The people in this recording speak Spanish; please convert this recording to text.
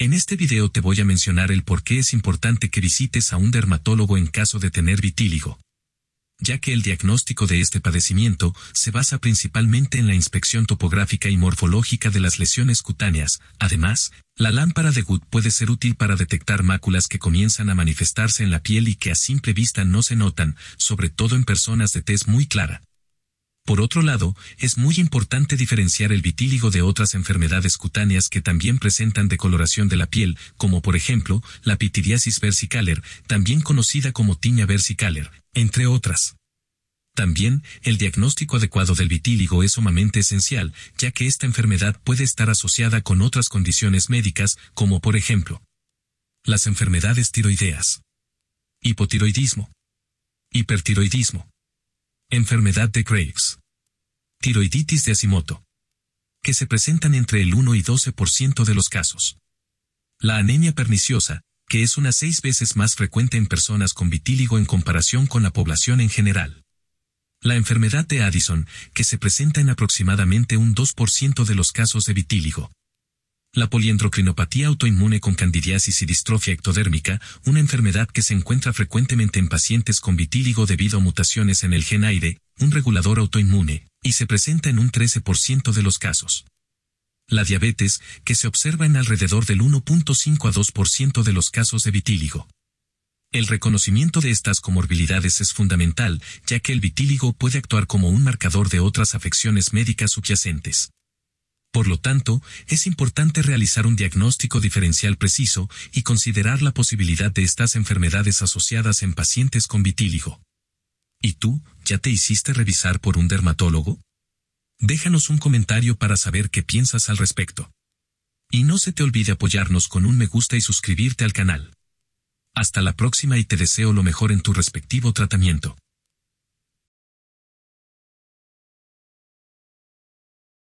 En este video te voy a mencionar el por qué es importante que visites a un dermatólogo en caso de tener vitíligo, ya que el diagnóstico de este padecimiento se basa principalmente en la inspección topográfica y morfológica de las lesiones cutáneas. Además, la lámpara de Wood puede ser útil para detectar máculas que comienzan a manifestarse en la piel y que a simple vista no se notan, sobre todo en personas de tez muy clara. Por otro lado, es muy importante diferenciar el vitíligo de otras enfermedades cutáneas que también presentan decoloración de la piel, como por ejemplo, la pitidiasis versicaler, también conocida como tiña versicaler, entre otras. También, el diagnóstico adecuado del vitíligo es sumamente esencial, ya que esta enfermedad puede estar asociada con otras condiciones médicas, como por ejemplo, las enfermedades tiroideas, hipotiroidismo, hipertiroidismo, Enfermedad de Graves. Tiroiditis de Asimoto. Que se presentan entre el 1 y 12% de los casos. La anemia perniciosa, que es unas seis veces más frecuente en personas con vitíligo en comparación con la población en general. La enfermedad de Addison, que se presenta en aproximadamente un 2% de los casos de vitíligo, la poliendocrinopatía autoinmune con candidiasis y distrofia ectodérmica, una enfermedad que se encuentra frecuentemente en pacientes con vitíligo debido a mutaciones en el gen aire, un regulador autoinmune, y se presenta en un 13% de los casos. La diabetes, que se observa en alrededor del 1.5 a 2% de los casos de vitíligo. El reconocimiento de estas comorbilidades es fundamental, ya que el vitíligo puede actuar como un marcador de otras afecciones médicas subyacentes. Por lo tanto, es importante realizar un diagnóstico diferencial preciso y considerar la posibilidad de estas enfermedades asociadas en pacientes con vitíligo. ¿Y tú, ya te hiciste revisar por un dermatólogo? Déjanos un comentario para saber qué piensas al respecto. Y no se te olvide apoyarnos con un me gusta y suscribirte al canal. Hasta la próxima y te deseo lo mejor en tu respectivo tratamiento.